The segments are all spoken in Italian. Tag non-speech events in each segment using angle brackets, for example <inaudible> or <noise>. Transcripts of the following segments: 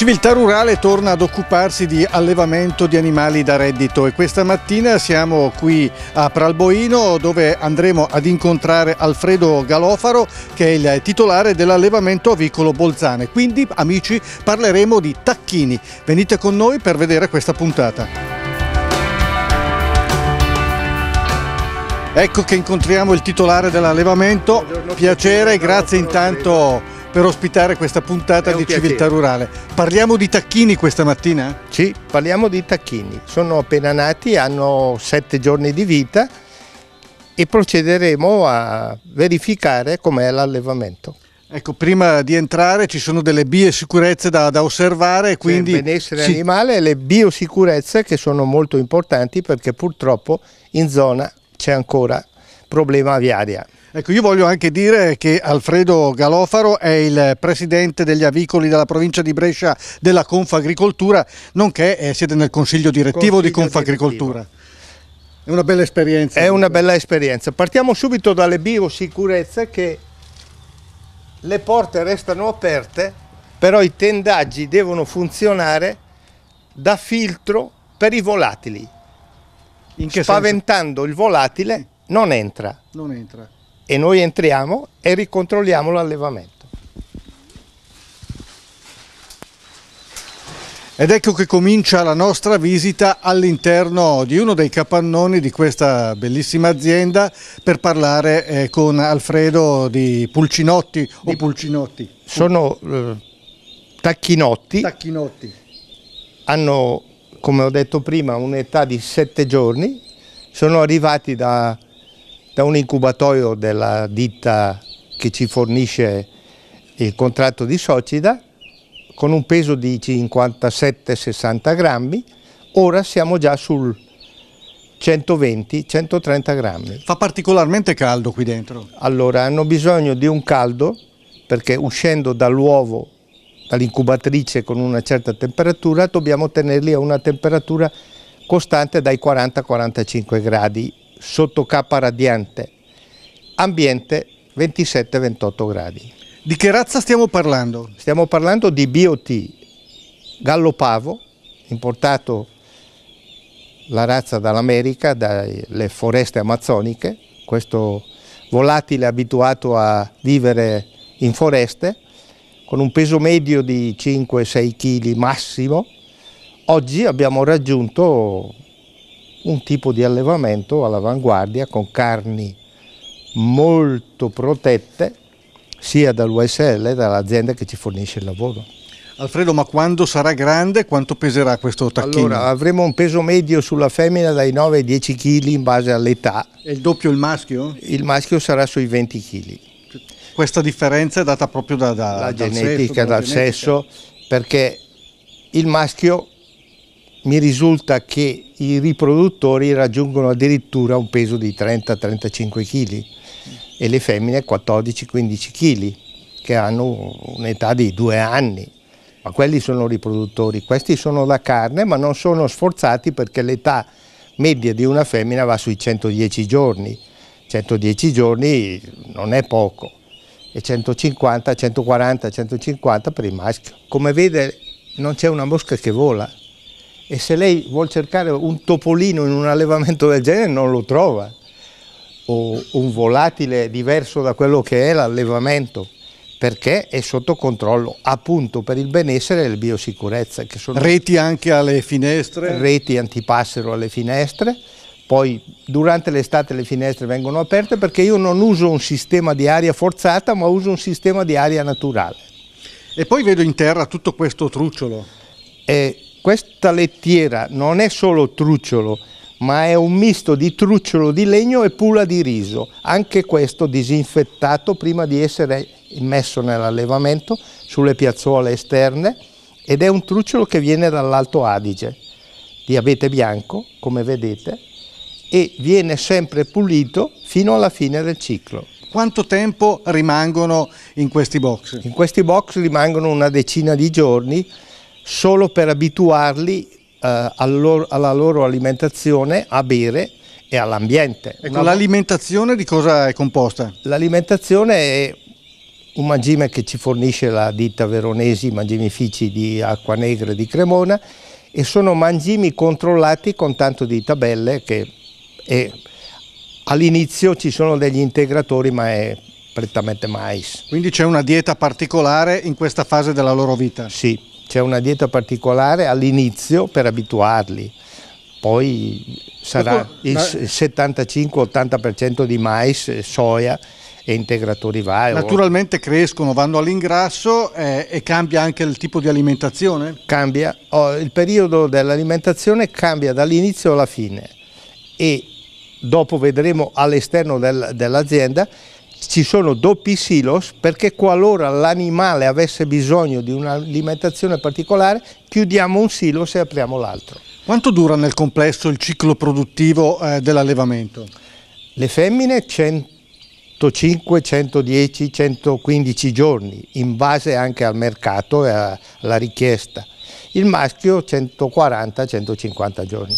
Civiltà Rurale torna ad occuparsi di allevamento di animali da reddito e questa mattina siamo qui a Pralboino dove andremo ad incontrare Alfredo Galofaro che è il titolare dell'allevamento avicolo Bolzane. Quindi amici parleremo di tacchini. Venite con noi per vedere questa puntata. Ecco che incontriamo il titolare dell'allevamento. Piacere, grazie intanto per ospitare questa puntata di piacere. Civiltà Rurale. Parliamo di tacchini questa mattina? Sì, parliamo di tacchini. Sono appena nati, hanno sette giorni di vita e procederemo a verificare com'è l'allevamento. Ecco, prima di entrare ci sono delle biosicurezze da, da osservare. Quindi... Il benessere sì. animale e le biosicurezze che sono molto importanti perché purtroppo in zona c'è ancora problema aviaria. Ecco, io voglio anche dire che Alfredo Galofaro è il presidente degli avicoli della provincia di Brescia della Confagricoltura, nonché eh, siete nel consiglio direttivo consiglio di Confagricoltura. Direttivo. È una bella esperienza. È una bella esperienza. Partiamo subito dalle biosicurezze che le porte restano aperte, però i tendaggi devono funzionare da filtro per i volatili. In che Spaventando senso? il volatile non entra. Non entra e noi entriamo e ricontrolliamo l'allevamento. Ed ecco che comincia la nostra visita all'interno di uno dei capannoni di questa bellissima azienda per parlare eh, con Alfredo di Pulcinotti o Pulcinotti. Sono eh, tacchinotti. Tacchinotti. Hanno, come ho detto prima, un'età di sette giorni. Sono arrivati da da un incubatorio della ditta che ci fornisce il contratto di Socida con un peso di 57-60 grammi, ora siamo già sul 120-130 grammi. Fa particolarmente caldo qui dentro? Allora hanno bisogno di un caldo perché uscendo dall'uovo, dall'incubatrice con una certa temperatura, dobbiamo tenerli a una temperatura costante dai 40-45 gradi sotto capa radiante, ambiente 27-28 gradi. Di che razza stiamo parlando? Stiamo parlando di BOT, pavo, importato la razza dall'America, dalle foreste amazzoniche, questo volatile abituato a vivere in foreste, con un peso medio di 5-6 kg massimo, oggi abbiamo raggiunto un tipo di allevamento all'avanguardia con carni molto protette sia dall'USL, che dall'azienda che ci fornisce il lavoro. Alfredo, ma quando sarà grande quanto peserà questo tacchino? Allora, avremo un peso medio sulla femmina dai 9 ai 10 kg in base all'età. E il doppio il maschio? Il maschio sarà sui 20 kg. Questa differenza è data proprio da, da, dalla dal genetica, sesso, dal genetica. sesso, perché il maschio mi risulta che i riproduttori raggiungono addirittura un peso di 30-35 kg e le femmine 14-15 kg che hanno un'età di due anni. Ma quelli sono riproduttori, questi sono da carne ma non sono sforzati perché l'età media di una femmina va sui 110 giorni. 110 giorni non è poco e 150, 140, 150 per il maschio. Come vede non c'è una mosca che vola, e se lei vuol cercare un topolino in un allevamento del genere non lo trova o un volatile diverso da quello che è l'allevamento perché è sotto controllo appunto per il benessere e la biosicurezza. Che sono reti anche alle finestre? Reti antipassero alle finestre, poi durante l'estate le finestre vengono aperte perché io non uso un sistema di aria forzata ma uso un sistema di aria naturale. E poi vedo in terra tutto questo trucciolo. E questa lettiera non è solo trucciolo, ma è un misto di trucciolo di legno e pula di riso, anche questo disinfettato prima di essere immesso nell'allevamento sulle piazzuole esterne ed è un trucciolo che viene dall'Alto Adige, di abete bianco, come vedete, e viene sempre pulito fino alla fine del ciclo. Quanto tempo rimangono in questi box? In questi box rimangono una decina di giorni solo per abituarli eh, al loro, alla loro alimentazione, a bere e all'ambiente. Ecco, l'alimentazione di cosa è composta? L'alimentazione è un mangime che ci fornisce la ditta veronesi, i mangimifici di Acquanegra e di Cremona e sono mangimi controllati con tanto di tabelle che all'inizio ci sono degli integratori ma è prettamente mais. Quindi c'è una dieta particolare in questa fase della loro vita? Sì. C'è una dieta particolare all'inizio per abituarli, poi sarà il 75-80% di mais, eh, soia e integratori vari. Naturalmente crescono, vanno all'ingrasso eh, e cambia anche il tipo di alimentazione? Cambia, oh, il periodo dell'alimentazione cambia dall'inizio alla fine e dopo vedremo all'esterno del, dell'azienda ci sono doppi silos perché qualora l'animale avesse bisogno di un'alimentazione particolare chiudiamo un silos e apriamo l'altro. Quanto dura nel complesso il ciclo produttivo eh, dell'allevamento? Le femmine 105, 110, 115 giorni in base anche al mercato e alla richiesta il maschio 140-150 giorni.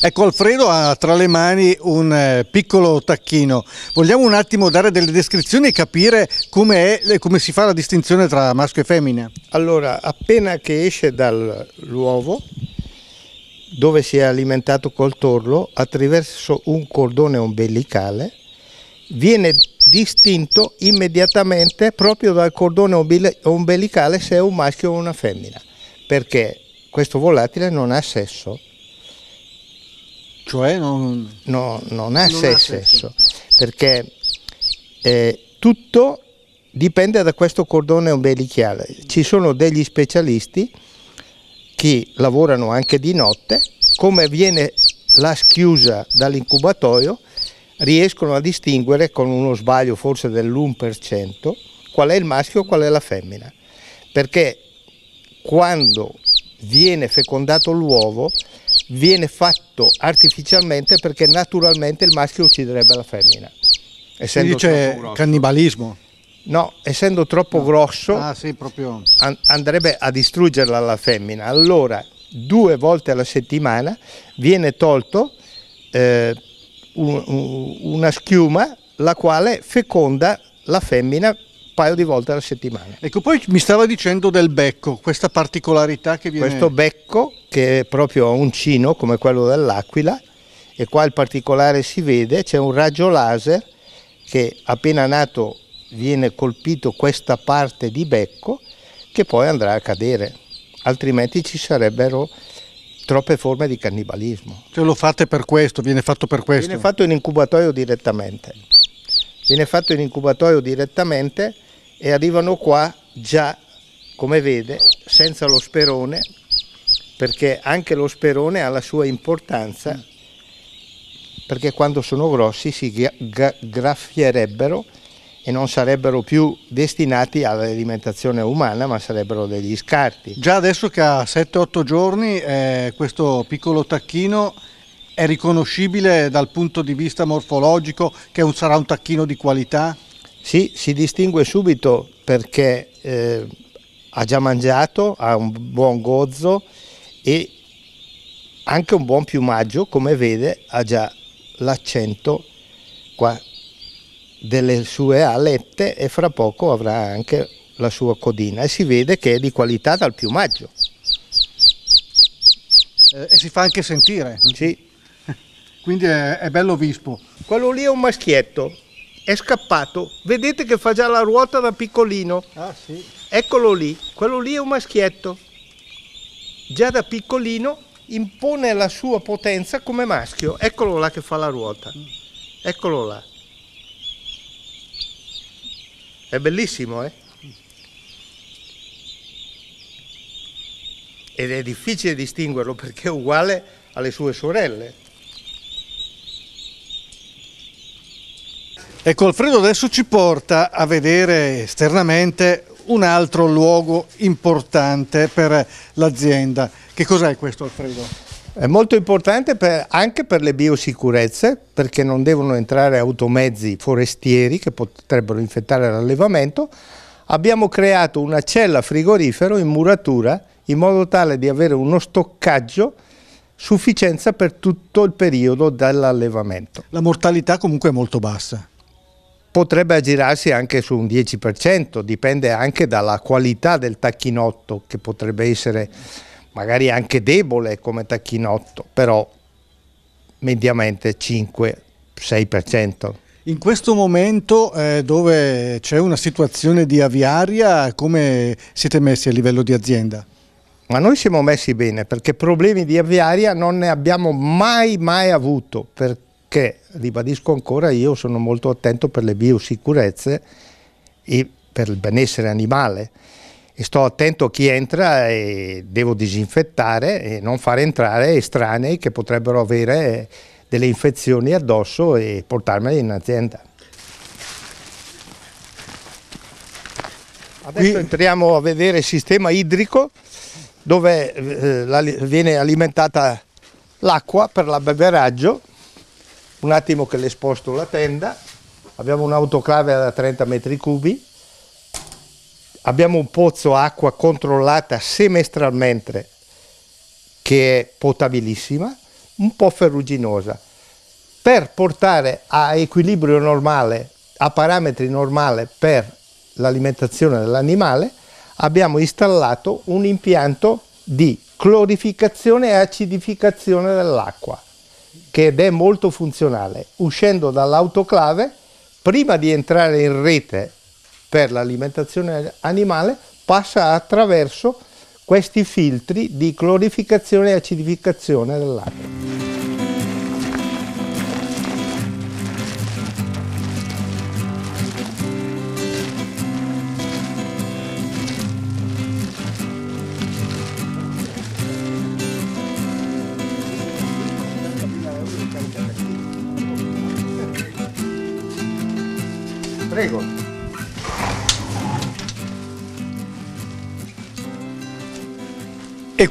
Ecco Alfredo ha tra le mani un eh, piccolo tacchino, vogliamo un attimo dare delle descrizioni e capire come, è, come si fa la distinzione tra maschio e femmina? Allora appena che esce dall'uovo dove si è alimentato col torlo attraverso un cordone ombelicale viene distinto immediatamente proprio dal cordone ombelicale se è un maschio o una femmina perché questo volatile non ha sesso. Cioè non, no, non ha, non sesso, ha sesso, perché eh, tutto dipende da questo cordone ombelichiale. Ci sono degli specialisti che lavorano anche di notte, come viene la schiusa dall'incubatorio, riescono a distinguere con uno sbaglio forse dell'1% qual è il maschio e qual è la femmina, perché quando viene fecondato l'uovo viene fatto artificialmente perché naturalmente il maschio ucciderebbe la femmina. Quindi c'è cannibalismo? No, essendo troppo no. grosso ah, sì, andrebbe a distruggerla la femmina. Allora, due volte alla settimana viene tolto eh, un, una schiuma la quale feconda la femmina paio di volte alla settimana. Ecco, poi mi stava dicendo del becco, questa particolarità che viene... Questo becco che è proprio uncino come quello dell'aquila e qua il particolare si vede, c'è un raggio laser che appena nato viene colpito questa parte di becco che poi andrà a cadere, altrimenti ci sarebbero troppe forme di cannibalismo. Cioè lo fate per questo, viene fatto per questo? Viene fatto in incubatorio direttamente. Viene fatto in incubatorio direttamente e arrivano qua già, come vede, senza lo sperone, perché anche lo sperone ha la sua importanza, perché quando sono grossi si graffierebbero e non sarebbero più destinati all'alimentazione umana ma sarebbero degli scarti. Già adesso che ha 7-8 giorni eh, questo piccolo tacchino è riconoscibile dal punto di vista morfologico che un, sarà un tacchino di qualità? Sì, si distingue subito perché eh, ha già mangiato, ha un buon gozzo e anche un buon piumaggio, come vede ha già l'accento qua delle sue alette e fra poco avrà anche la sua codina e si vede che è di qualità dal piumaggio. Eh, e si fa anche sentire. Sì. <laughs> Quindi è, è bello vispo. Quello lì è un maschietto, è scappato. Vedete che fa già la ruota da piccolino. Ah, sì. Eccolo lì, quello lì è un maschietto. Già da piccolino impone la sua potenza come maschio. Eccolo là che fa la ruota. Eccolo là. È bellissimo, eh? Ed è difficile distinguerlo perché è uguale alle sue sorelle. Ecco, Alfredo adesso ci porta a vedere esternamente un altro luogo importante per l'azienda. Che cos'è questo, Alfredo? È molto importante per, anche per le biosicurezze, perché non devono entrare automezzi forestieri che potrebbero infettare l'allevamento. Abbiamo creato una cella frigorifero in muratura in modo tale di avere uno stoccaggio sufficienza per tutto il periodo dell'allevamento. La mortalità comunque è molto bassa potrebbe aggirarsi anche su un 10%, dipende anche dalla qualità del tacchinotto che potrebbe essere magari anche debole come tacchinotto, però mediamente 5-6%. In questo momento eh, dove c'è una situazione di aviaria, come siete messi a livello di azienda? Ma noi siamo messi bene perché problemi di aviaria non ne abbiamo mai mai avuto, perché che, ribadisco ancora, io sono molto attento per le biosicurezze e per il benessere animale. E sto attento a chi entra e devo disinfettare e non far entrare estranei che potrebbero avere delle infezioni addosso e portarmeli in azienda. Adesso Qui entriamo a vedere il sistema idrico dove eh, la, viene alimentata l'acqua per l'abbeveraggio un attimo che le sposto la tenda, abbiamo un'autoclave da 30 metri cubi, abbiamo un pozzo acqua controllata semestralmente che è potabilissima, un po' ferruginosa. Per portare a equilibrio normale, a parametri normali per l'alimentazione dell'animale, abbiamo installato un impianto di clorificazione e acidificazione dell'acqua ed è molto funzionale. Uscendo dall'autoclave, prima di entrare in rete per l'alimentazione animale, passa attraverso questi filtri di clorificazione e acidificazione del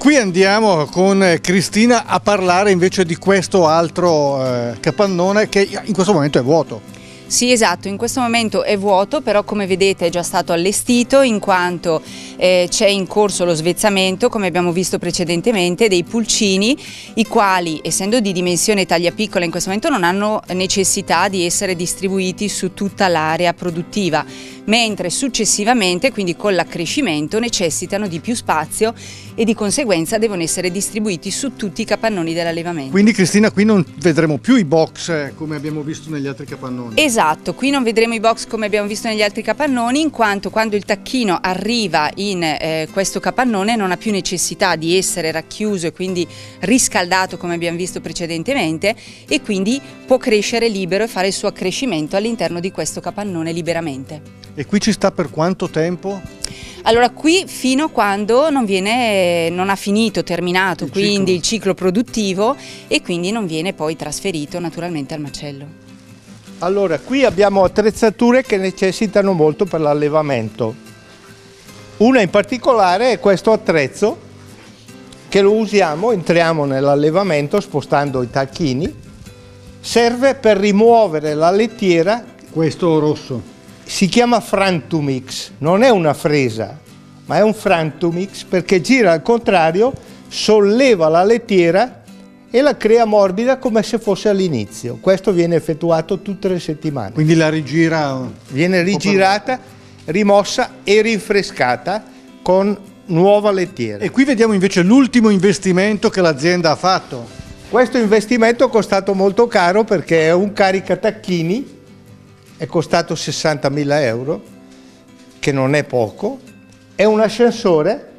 qui andiamo con eh, Cristina a parlare invece di questo altro eh, capannone che in questo momento è vuoto. Sì esatto, in questo momento è vuoto però come vedete è già stato allestito in quanto eh, c'è in corso lo svezzamento come abbiamo visto precedentemente dei pulcini i quali essendo di dimensione taglia piccola in questo momento non hanno necessità di essere distribuiti su tutta l'area produttiva mentre successivamente quindi con l'accrescimento necessitano di più spazio e di conseguenza devono essere distribuiti su tutti i capannoni dell'allevamento. Quindi Cristina qui non vedremo più i box eh, come abbiamo visto negli altri capannoni? Esatto, qui non vedremo i box come abbiamo visto negli altri capannoni in quanto quando il tacchino arriva in eh, questo capannone non ha più necessità di essere racchiuso e quindi riscaldato come abbiamo visto precedentemente e quindi può crescere libero e fare il suo accrescimento all'interno di questo capannone liberamente. E qui ci sta per quanto tempo? Allora qui fino a quando non viene eh, non ha finito, terminato il quindi ciclo. il ciclo produttivo e quindi non viene poi trasferito naturalmente al macello. Allora, qui abbiamo attrezzature che necessitano molto per l'allevamento. Una in particolare è questo attrezzo che lo usiamo, entriamo nell'allevamento spostando i tacchini, serve per rimuovere la lettiera. Questo rosso. Si chiama frantumix, non è una fresa, ma è un frantumix perché gira al contrario, solleva la lettiera e la crea morbida come se fosse all'inizio. Questo viene effettuato tutte le settimane. Quindi la rigira? Viene rigirata, rimossa e rinfrescata con nuova lettiera. E qui vediamo invece l'ultimo investimento che l'azienda ha fatto. Questo investimento è costato molto caro perché è un caricatacchini, è costato 60.000 euro, che non è poco, è un ascensore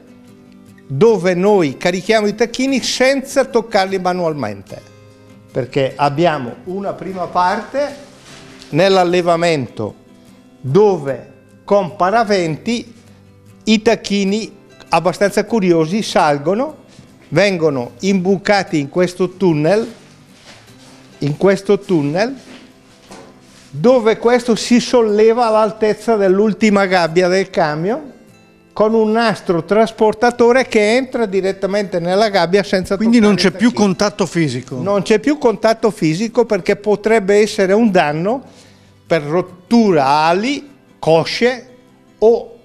dove noi carichiamo i tacchini senza toccarli manualmente perché abbiamo una prima parte nell'allevamento dove con paraventi i tacchini abbastanza curiosi salgono vengono imbucati in questo tunnel in questo tunnel dove questo si solleva all'altezza dell'ultima gabbia del camion con un nastro trasportatore che entra direttamente nella gabbia senza Quindi non c'è più contatto fisico. Non c'è più contatto fisico perché potrebbe essere un danno per rottura ali, cosce o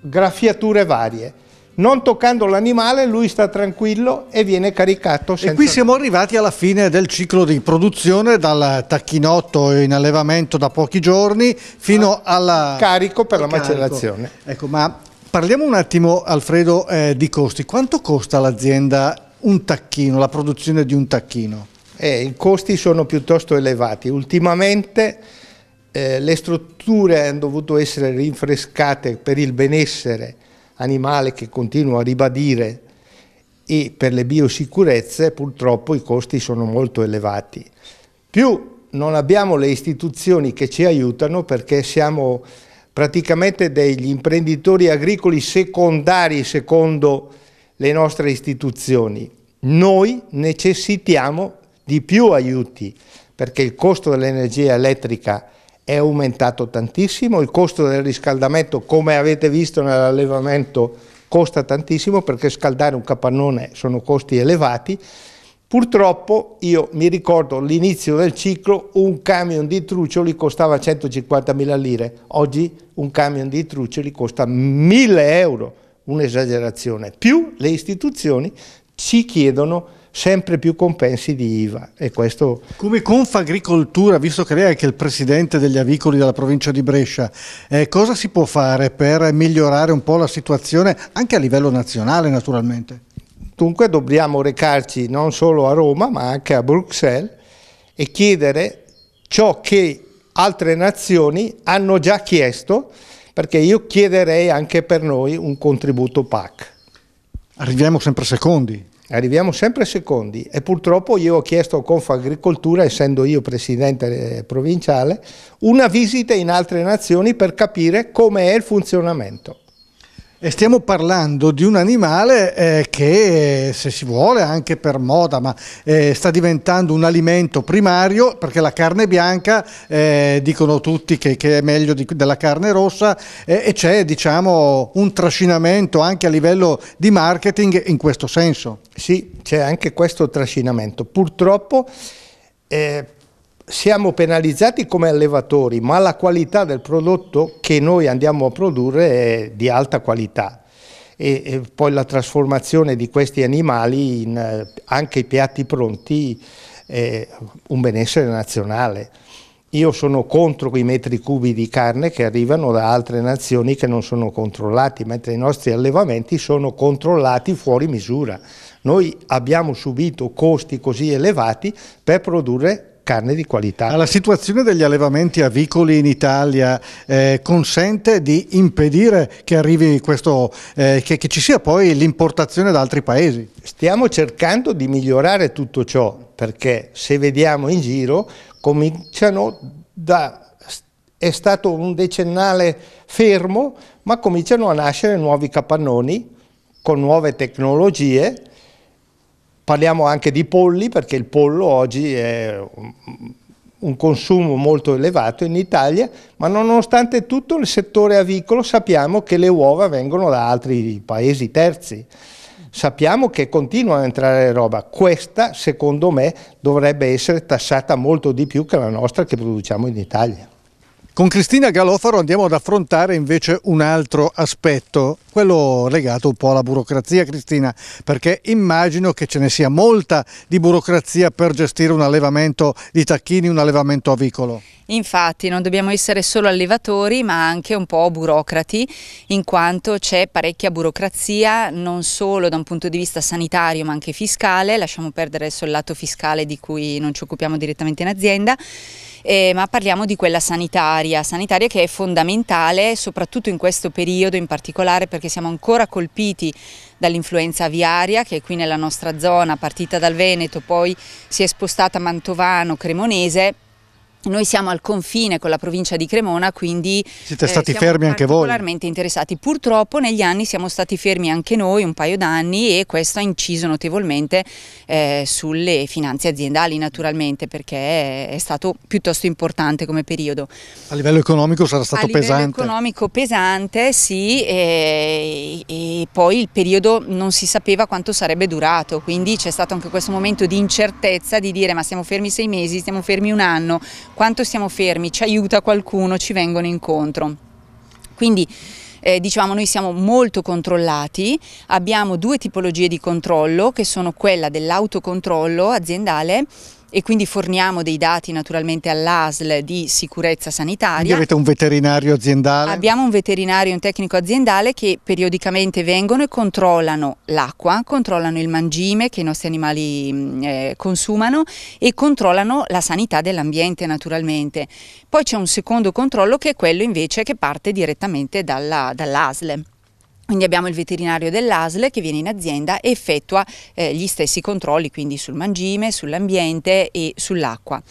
graffiature varie. Non toccando l'animale lui sta tranquillo e viene caricato. Senza... E qui siamo arrivati alla fine del ciclo di produzione dal tacchinotto in allevamento da pochi giorni fino al ah, alla... carico per la carico. macellazione. Ecco, ma Parliamo un attimo, Alfredo, eh, di costi. Quanto costa l'azienda un tacchino, la produzione di un tacchino? Eh, I costi sono piuttosto elevati. Ultimamente eh, le strutture hanno dovuto essere rinfrescate per il benessere animale che continuo a ribadire e per le biosicurezze purtroppo i costi sono molto elevati. Più non abbiamo le istituzioni che ci aiutano perché siamo praticamente degli imprenditori agricoli secondari secondo le nostre istituzioni. Noi necessitiamo di più aiuti perché il costo dell'energia elettrica è aumentato tantissimo, il costo del riscaldamento come avete visto nell'allevamento costa tantissimo perché scaldare un capannone sono costi elevati Purtroppo io mi ricordo all'inizio del ciclo un camion di truccioli costava 150.000 lire, oggi un camion di truccioli costa 1.000 euro, un'esagerazione, più le istituzioni ci chiedono sempre più compensi di IVA. E questo... Come Confagricoltura, visto che lei è anche il presidente degli avicoli della provincia di Brescia, eh, cosa si può fare per migliorare un po' la situazione anche a livello nazionale naturalmente? Dunque dobbiamo recarci non solo a Roma ma anche a Bruxelles e chiedere ciò che altre nazioni hanno già chiesto perché io chiederei anche per noi un contributo PAC. Arriviamo sempre secondi. Arriviamo sempre secondi e purtroppo io ho chiesto a Confagricoltura, essendo io presidente eh, provinciale, una visita in altre nazioni per capire come è il funzionamento. E stiamo parlando di un animale eh, che, se si vuole, anche per moda, ma eh, sta diventando un alimento primario perché la carne bianca, eh, dicono tutti che, che è meglio di, della carne rossa eh, e c'è diciamo, un trascinamento anche a livello di marketing in questo senso. Sì, c'è anche questo trascinamento. Purtroppo eh, siamo penalizzati come allevatori, ma la qualità del prodotto che noi andiamo a produrre è di alta qualità. E, e poi la trasformazione di questi animali in eh, anche i piatti pronti è un benessere nazionale. Io sono contro quei metri cubi di carne che arrivano da altre nazioni che non sono controllati, mentre i nostri allevamenti sono controllati fuori misura. Noi abbiamo subito costi così elevati per produrre carne di qualità. La situazione degli allevamenti avicoli in Italia eh, consente di impedire che arrivi questo, eh, che, che ci sia poi l'importazione da altri paesi? Stiamo cercando di migliorare tutto ciò perché se vediamo in giro cominciano da è stato un decennale fermo, ma cominciano a nascere nuovi capannoni con nuove tecnologie Parliamo anche di polli perché il pollo oggi è un consumo molto elevato in Italia, ma nonostante tutto il settore avicolo sappiamo che le uova vengono da altri paesi terzi. Sappiamo che continua a entrare roba, questa secondo me dovrebbe essere tassata molto di più che la nostra che produciamo in Italia. Con Cristina Galofaro andiamo ad affrontare invece un altro aspetto, quello legato un po' alla burocrazia Cristina, perché immagino che ce ne sia molta di burocrazia per gestire un allevamento di tacchini, un allevamento avicolo. Infatti non dobbiamo essere solo allevatori ma anche un po' burocrati in quanto c'è parecchia burocrazia non solo da un punto di vista sanitario ma anche fiscale, lasciamo perdere il lato fiscale di cui non ci occupiamo direttamente in azienda eh, ma parliamo di quella sanitaria, sanitaria che è fondamentale soprattutto in questo periodo in particolare perché siamo ancora colpiti dall'influenza aviaria che è qui nella nostra zona, partita dal Veneto, poi si è spostata a Mantovano, Cremonese, noi siamo al confine con la provincia di Cremona, quindi siete eh, stati eh, fermi anche voi. particolarmente interessati. Purtroppo negli anni siamo stati fermi anche noi un paio d'anni e questo ha inciso notevolmente eh, sulle finanze aziendali naturalmente perché è stato piuttosto importante come periodo. A livello economico sarà stato pesante? A livello economico pesante sì e, e poi il periodo non si sapeva quanto sarebbe durato, quindi c'è stato anche questo momento di incertezza di dire ma siamo fermi sei mesi, siamo fermi un anno quanto siamo fermi, ci aiuta qualcuno, ci vengono incontro. Quindi eh, diciamo noi siamo molto controllati, abbiamo due tipologie di controllo che sono quella dell'autocontrollo aziendale e quindi forniamo dei dati naturalmente all'ASL di sicurezza sanitaria. Quindi avete un veterinario aziendale? Abbiamo un veterinario e un tecnico aziendale che periodicamente vengono e controllano l'acqua, controllano il mangime che i nostri animali mm, eh, consumano e controllano la sanità dell'ambiente naturalmente. Poi c'è un secondo controllo che è quello invece che parte direttamente dall'ASL. Quindi abbiamo il veterinario dell'ASL che viene in azienda e effettua eh, gli stessi controlli, quindi sul mangime, sull'ambiente e sull'acqua.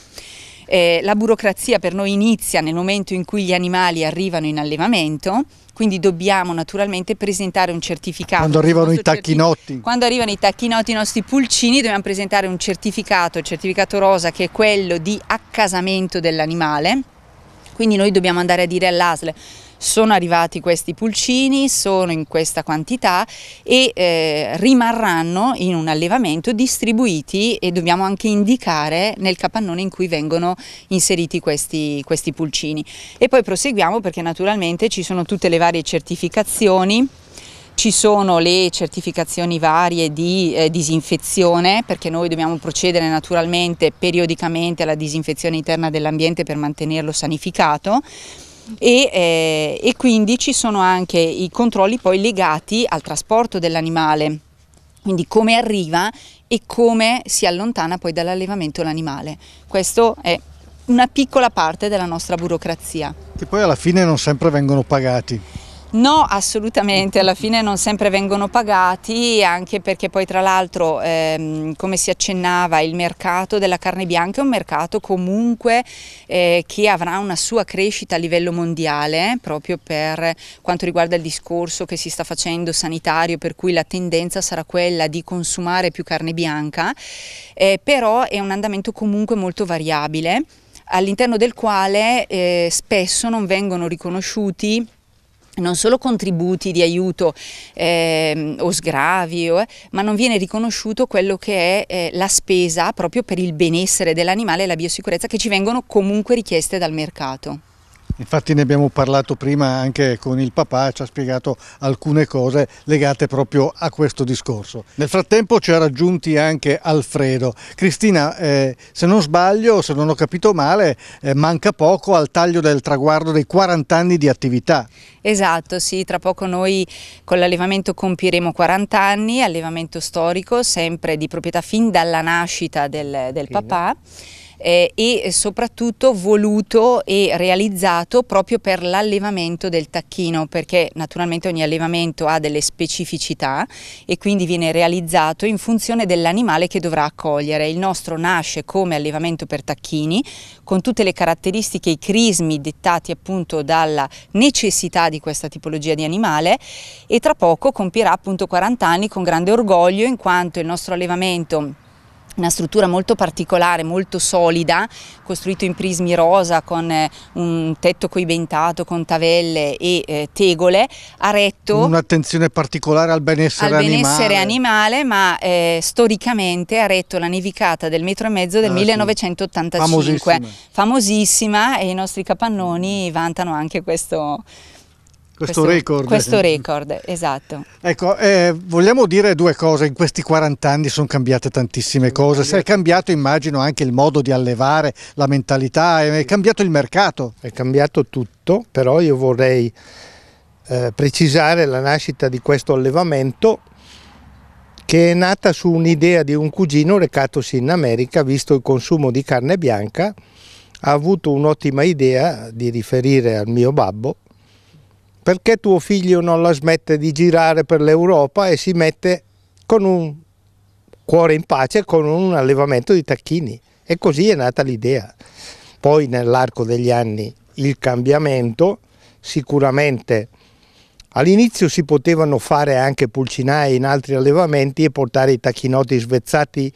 Eh, la burocrazia per noi inizia nel momento in cui gli animali arrivano in allevamento, quindi dobbiamo naturalmente presentare un certificato. Quando arrivano i tacchinotti. Quando arrivano i tacchinotti, i nostri pulcini, dobbiamo presentare un certificato, il certificato rosa che è quello di accasamento dell'animale, quindi noi dobbiamo andare a dire all'ASL sono arrivati questi pulcini, sono in questa quantità e eh, rimarranno in un allevamento distribuiti e dobbiamo anche indicare nel capannone in cui vengono inseriti questi, questi pulcini. E poi proseguiamo perché naturalmente ci sono tutte le varie certificazioni ci sono le certificazioni varie di eh, disinfezione perché noi dobbiamo procedere naturalmente periodicamente alla disinfezione interna dell'ambiente per mantenerlo sanificato e, eh, e quindi ci sono anche i controlli poi legati al trasporto dell'animale quindi come arriva e come si allontana poi dall'allevamento l'animale. Questo è una piccola parte della nostra burocrazia. Che poi alla fine non sempre vengono pagati. No, assolutamente, alla fine non sempre vengono pagati, anche perché poi tra l'altro, ehm, come si accennava, il mercato della carne bianca è un mercato comunque eh, che avrà una sua crescita a livello mondiale, proprio per quanto riguarda il discorso che si sta facendo sanitario, per cui la tendenza sarà quella di consumare più carne bianca, eh, però è un andamento comunque molto variabile, all'interno del quale eh, spesso non vengono riconosciuti non solo contributi di aiuto eh, o sgravi, o, eh, ma non viene riconosciuto quello che è eh, la spesa proprio per il benessere dell'animale e la biosicurezza che ci vengono comunque richieste dal mercato. Infatti ne abbiamo parlato prima anche con il papà, ci ha spiegato alcune cose legate proprio a questo discorso. Nel frattempo ci ha raggiunti anche Alfredo. Cristina, eh, se non sbaglio, se non ho capito male, eh, manca poco al taglio del traguardo dei 40 anni di attività. Esatto, sì, tra poco noi con l'allevamento compiremo 40 anni, allevamento storico sempre di proprietà fin dalla nascita del, del papà eh, e soprattutto voluto e realizzato proprio per l'allevamento del tacchino perché naturalmente ogni allevamento ha delle specificità e quindi viene realizzato in funzione dell'animale che dovrà accogliere. Il nostro nasce come allevamento per tacchini con tutte le caratteristiche, i crismi dettati appunto dalla necessità di questa tipologia di animale e tra poco compirà appunto 40 anni con grande orgoglio in quanto il nostro allevamento una struttura molto particolare, molto solida, costruito in prismi rosa con eh, un tetto coibentato con tavelle e eh, tegole, ha retto... Un'attenzione particolare al benessere animale. al animale. benessere animale, ma eh, storicamente ha retto la nevicata del metro e mezzo del ah, 1985, sì. famosissima. famosissima e i nostri capannoni vantano anche questo questo, record. Questo record, esatto. Ecco, eh, vogliamo dire due cose, in questi 40 anni sono cambiate tantissime cose, si è cambiato immagino anche il modo di allevare, la mentalità, è cambiato il mercato. È cambiato tutto, però io vorrei eh, precisare la nascita di questo allevamento che è nata su un'idea di un cugino recatosi in America, visto il consumo di carne bianca, ha avuto un'ottima idea di riferire al mio babbo, perché tuo figlio non la smette di girare per l'Europa e si mette con un cuore in pace con un allevamento di tacchini e così è nata l'idea. Poi nell'arco degli anni il cambiamento sicuramente all'inizio si potevano fare anche pulcinai in altri allevamenti e portare i tacchinotti svezzati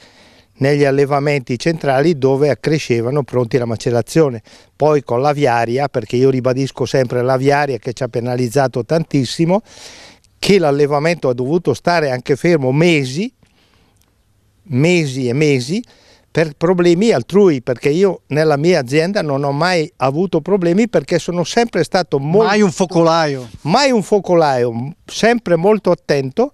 negli allevamenti centrali dove accrescevano pronti la macellazione. Poi con l'aviaria, perché io ribadisco sempre l'aviaria che ci ha penalizzato tantissimo, che l'allevamento ha dovuto stare anche fermo mesi, mesi e mesi, per problemi altrui, perché io nella mia azienda non ho mai avuto problemi perché sono sempre stato molto... Mai un focolaio. Mai un focolaio, sempre molto attento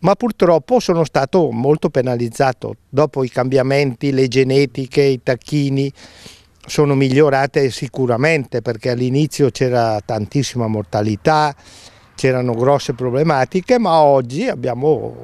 ma purtroppo sono stato molto penalizzato. Dopo i cambiamenti, le genetiche, i tacchini sono migliorate sicuramente perché all'inizio c'era tantissima mortalità, c'erano grosse problematiche, ma oggi abbiamo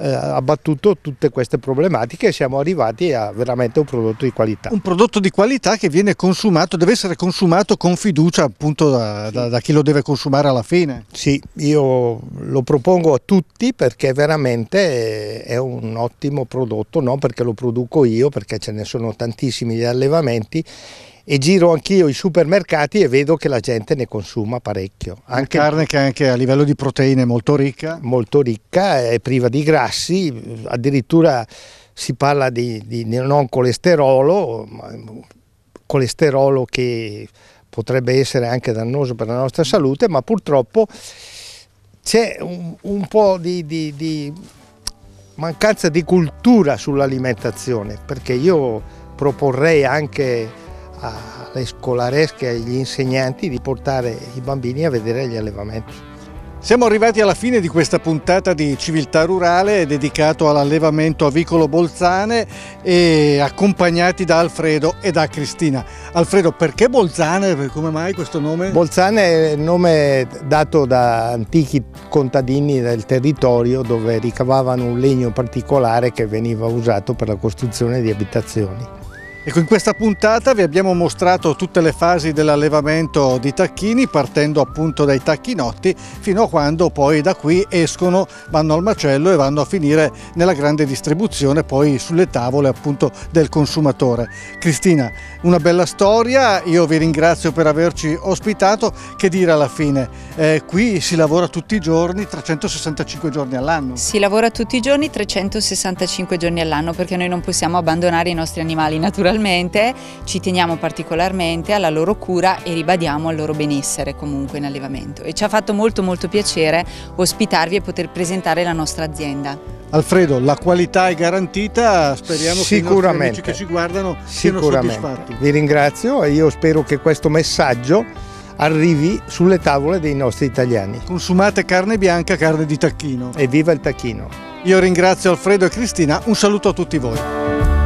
eh, abbattuto tutte queste problematiche e siamo arrivati a veramente un prodotto di qualità. Un prodotto di qualità che viene consumato, deve essere consumato con fiducia appunto da, sì. da, da chi lo deve consumare alla fine. Sì, io lo propongo a tutti perché veramente è un ottimo prodotto, non perché lo produco io, perché ce ne sono tantissimi di allevamenti e giro anch'io i supermercati e vedo che la gente ne consuma parecchio. Anche Una carne che anche a livello di proteine è molto ricca. Molto ricca, è priva di grassi, addirittura si parla di, di non colesterolo, ma colesterolo che potrebbe essere anche dannoso per la nostra salute, ma purtroppo c'è un, un, po' di, di, di mancanza di cultura sull'alimentazione, perché io proporrei anche alle scolaresche e agli insegnanti di portare i bambini a vedere gli allevamenti. Siamo arrivati alla fine di questa puntata di Civiltà Rurale dedicato all'allevamento avicolo Bolzane e accompagnati da Alfredo e da Cristina. Alfredo, perché Bolzane? Come mai questo nome? Bolzane è il nome dato da antichi contadini del territorio dove ricavavano un legno particolare che veniva usato per la costruzione di abitazioni. Ecco, in questa puntata vi abbiamo mostrato tutte le fasi dell'allevamento di tacchini, partendo appunto dai tacchinotti, fino a quando poi da qui escono, vanno al macello e vanno a finire nella grande distribuzione, poi sulle tavole appunto del consumatore. Cristina, una bella storia, io vi ringrazio per averci ospitato, che dire alla fine? Eh, qui si lavora tutti i giorni, 365 giorni all'anno. Si lavora tutti i giorni, 365 giorni all'anno, perché noi non possiamo abbandonare i nostri animali naturalmente specialmente ci teniamo particolarmente alla loro cura e ribadiamo al loro benessere comunque in allevamento e ci ha fatto molto molto piacere ospitarvi e poter presentare la nostra azienda. Alfredo, la qualità è garantita, speriamo che i nostri amici che ci guardano siano soddisfatti. Vi ringrazio e io spero che questo messaggio arrivi sulle tavole dei nostri italiani. Consumate carne bianca, carne di tacchino. E viva il tacchino! Io ringrazio Alfredo e Cristina, un saluto a tutti voi.